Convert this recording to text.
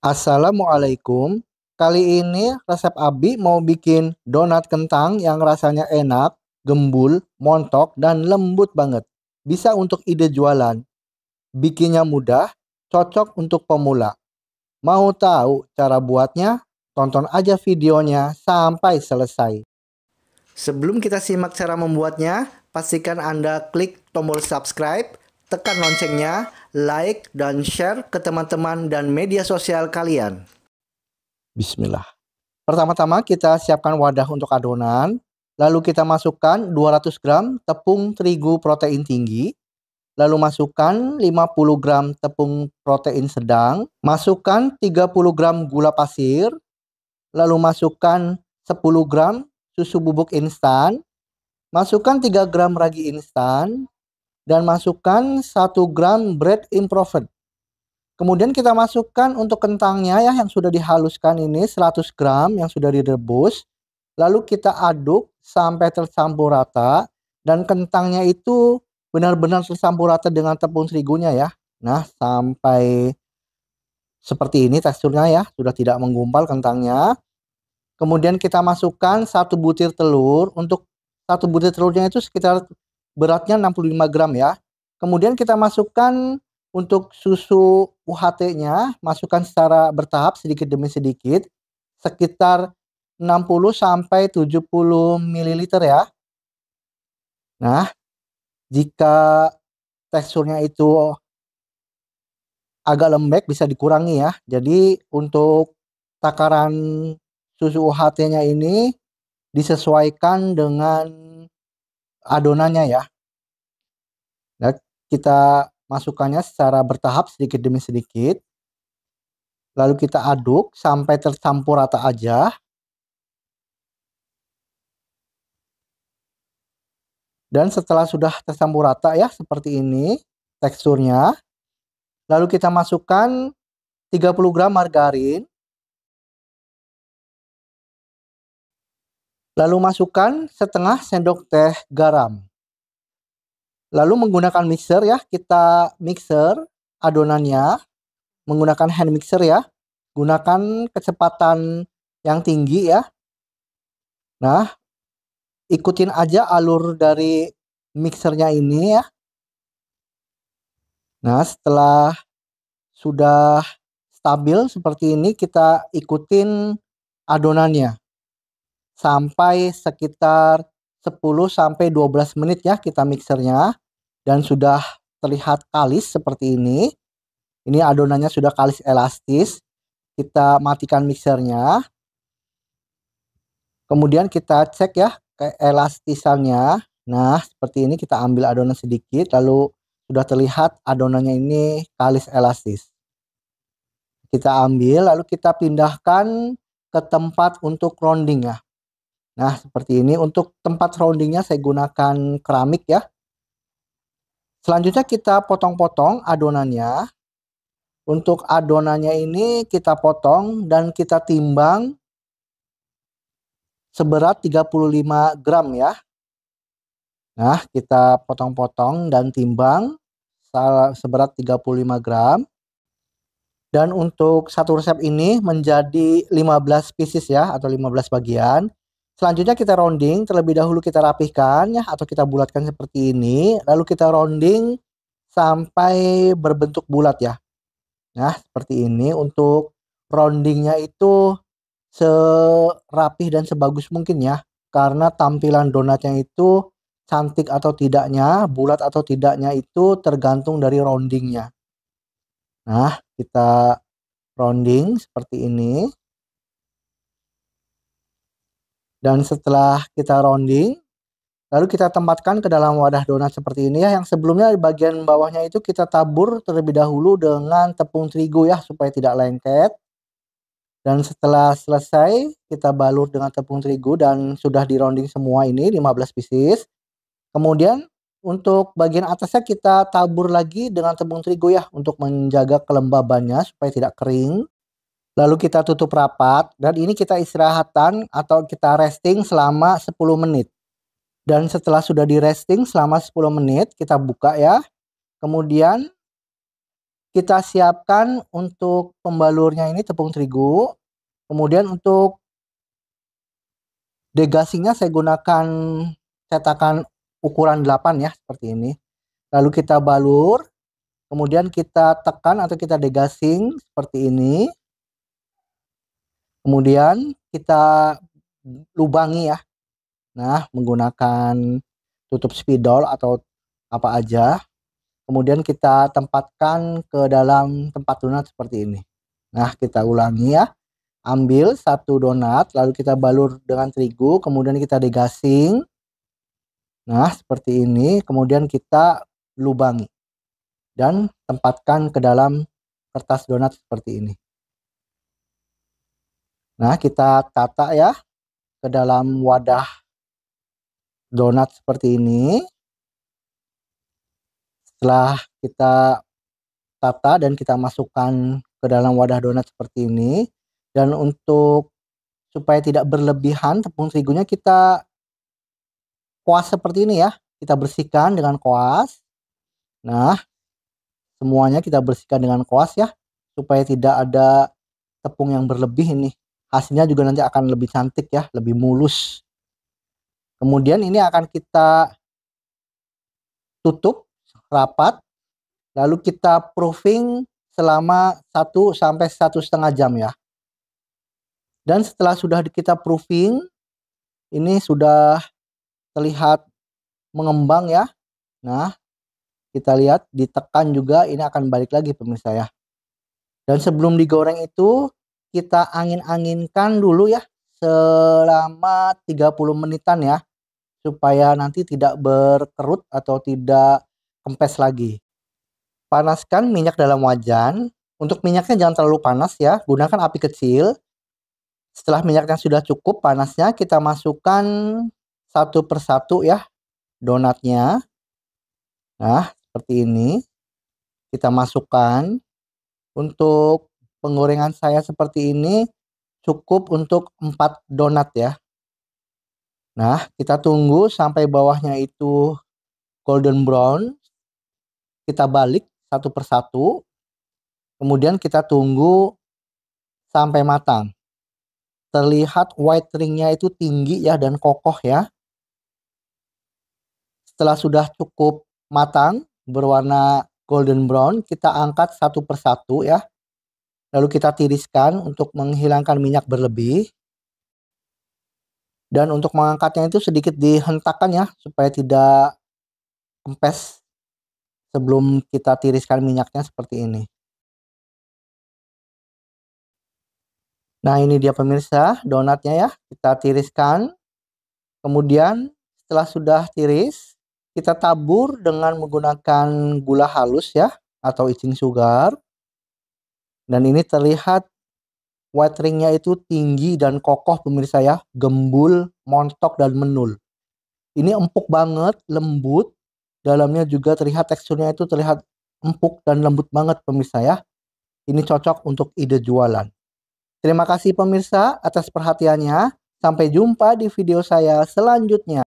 Assalamualaikum. Kali ini resep Abi mau bikin donat kentang yang rasanya enak, gembul, montok, dan lembut banget. Bisa untuk ide jualan. Bikinnya mudah, cocok untuk pemula. Mau tahu cara buatnya? Tonton aja videonya sampai selesai. Sebelum kita simak cara membuatnya, pastikan Anda klik tombol subscribe, tekan loncengnya, like, dan share ke teman-teman dan media sosial kalian. Bismillah. Pertama-tama kita siapkan wadah untuk adonan. Lalu kita masukkan 200 gram tepung terigu protein tinggi. Lalu masukkan 50 gram tepung protein sedang. Masukkan 30 gram gula pasir. Lalu masukkan 10 gram susu bubuk instan. Masukkan 3 gram ragi instan dan masukkan 1 gram bread improved. Kemudian kita masukkan untuk kentangnya ya yang sudah dihaluskan ini 100 gram yang sudah direbus. Lalu kita aduk sampai tercampur rata dan kentangnya itu benar-benar tercampur rata dengan tepung serigunya ya. Nah, sampai seperti ini teksturnya ya, sudah tidak menggumpal kentangnya. Kemudian kita masukkan satu butir telur. Untuk satu butir telurnya itu sekitar beratnya 65 gram ya. Kemudian kita masukkan untuk susu UHT-nya, masukkan secara bertahap sedikit demi sedikit sekitar 60 sampai 70 ml ya. Nah, jika teksturnya itu agak lembek bisa dikurangi ya. Jadi untuk takaran susu UHT-nya ini disesuaikan dengan adonannya ya. Nah, kita masukkannya secara bertahap sedikit demi sedikit. Lalu kita aduk sampai tercampur rata aja. Dan setelah sudah tercampur rata ya seperti ini teksturnya. Lalu kita masukkan 30 gram margarin Lalu masukkan setengah sendok teh garam. Lalu menggunakan mixer ya, kita mixer adonannya menggunakan hand mixer ya. Gunakan kecepatan yang tinggi ya. Nah, ikutin aja alur dari mixernya ini ya. Nah, setelah sudah stabil seperti ini, kita ikutin adonannya sampai sekitar 10 sampai 12 menit ya kita mixernya dan sudah terlihat kalis seperti ini. Ini adonannya sudah kalis elastis. Kita matikan mixernya. Kemudian kita cek ya ke elastisannya. Nah, seperti ini kita ambil adonan sedikit lalu sudah terlihat adonannya ini kalis elastis. Kita ambil lalu kita pindahkan ke tempat untuk rounding ya. Nah, seperti ini. Untuk tempat roundingnya saya gunakan keramik ya. Selanjutnya kita potong-potong adonannya. Untuk adonannya ini kita potong dan kita timbang seberat 35 gram ya. Nah, kita potong-potong dan timbang seberat 35 gram. Dan untuk satu resep ini menjadi 15 pieces ya atau 15 bagian. Selanjutnya kita rounding, terlebih dahulu kita rapihkan ya atau kita bulatkan seperti ini, lalu kita rounding sampai berbentuk bulat ya. Nah, seperti ini untuk roundingnya itu serapih dan sebagus mungkin ya. Karena tampilan donatnya itu cantik atau tidaknya, bulat atau tidaknya itu tergantung dari roundingnya. Nah, kita rounding seperti ini. Dan setelah kita rounding, lalu kita tempatkan ke dalam wadah donat seperti ini ya. Yang sebelumnya di bagian bawahnya itu kita tabur terlebih dahulu dengan tepung terigu ya supaya tidak lengket. Dan setelah selesai kita balur dengan tepung terigu dan sudah di rounding semua ini 15 pieces. Kemudian untuk bagian atasnya kita tabur lagi dengan tepung terigu ya untuk menjaga kelembabannya supaya tidak kering. Lalu kita tutup rapat dan ini kita istirahatan atau kita resting selama 10 menit. Dan setelah sudah di resting selama 10 menit kita buka ya. Kemudian kita siapkan untuk pembalurnya ini tepung terigu. Kemudian untuk degasingnya saya gunakan cetakan ukuran 8 ya seperti ini. Lalu kita balur, kemudian kita tekan atau kita degasing seperti ini. Kemudian kita lubangi ya. Nah, menggunakan tutup spidol atau apa aja. Kemudian kita tempatkan ke dalam tempat donat seperti ini. Nah, kita ulangi ya. Ambil satu donat, lalu kita balur dengan terigu, kemudian kita degasing. Nah, seperti ini. Kemudian kita lubangi. Dan tempatkan ke dalam kertas donat seperti ini. Nah, kita tata ya ke dalam wadah donat seperti ini. Setelah kita tata dan kita masukkan ke dalam wadah donat seperti ini dan untuk supaya tidak berlebihan tepung terigunya kita kuas seperti ini ya. Kita bersihkan dengan kuas Nah, semuanya kita bersihkan dengan kuas ya supaya tidak ada tepung yang berlebih ini hasilnya juga nanti akan lebih cantik ya lebih mulus kemudian ini akan kita tutup rapat lalu kita proofing selama 1 sampai satu setengah jam ya dan setelah sudah kita proofing ini sudah terlihat mengembang ya nah kita lihat ditekan juga ini akan balik lagi pemirsa ya dan sebelum digoreng itu kita angin-anginkan dulu ya selama 30 menitan ya supaya nanti tidak berkerut atau tidak kempes lagi. Panaskan minyak dalam wajan. Untuk minyaknya jangan terlalu panas ya, gunakan api kecil. Setelah minyaknya sudah cukup panasnya, kita masukkan satu persatu ya donatnya. Nah, seperti ini. Kita masukkan. Untuk penggorengan saya seperti ini cukup untuk 4 donat ya. Nah, kita tunggu sampai bawahnya itu golden brown. Kita balik satu persatu. Kemudian kita tunggu sampai matang. Terlihat white ringnya itu tinggi ya dan kokoh ya. Setelah sudah cukup matang, berwarna golden brown, kita angkat satu persatu ya. Lalu kita tiriskan untuk menghilangkan minyak berlebih. Dan untuk mengangkatnya itu sedikit dihentakkan ya supaya tidak kempes sebelum kita tiriskan minyaknya seperti ini. Nah ini dia pemirsa donatnya ya kita tiriskan. Kemudian setelah sudah tiris kita tabur dengan menggunakan gula halus ya atau icing sugar. Dan ini terlihat white ringnya itu tinggi dan kokoh pemirsa ya, gembul, montok dan menul. Ini empuk banget, lembut. Dalamnya juga terlihat teksturnya itu terlihat empuk dan lembut banget pemirsa ya. Ini cocok untuk ide jualan. Terima kasih pemirsa atas perhatiannya. Sampai jumpa di video saya selanjutnya.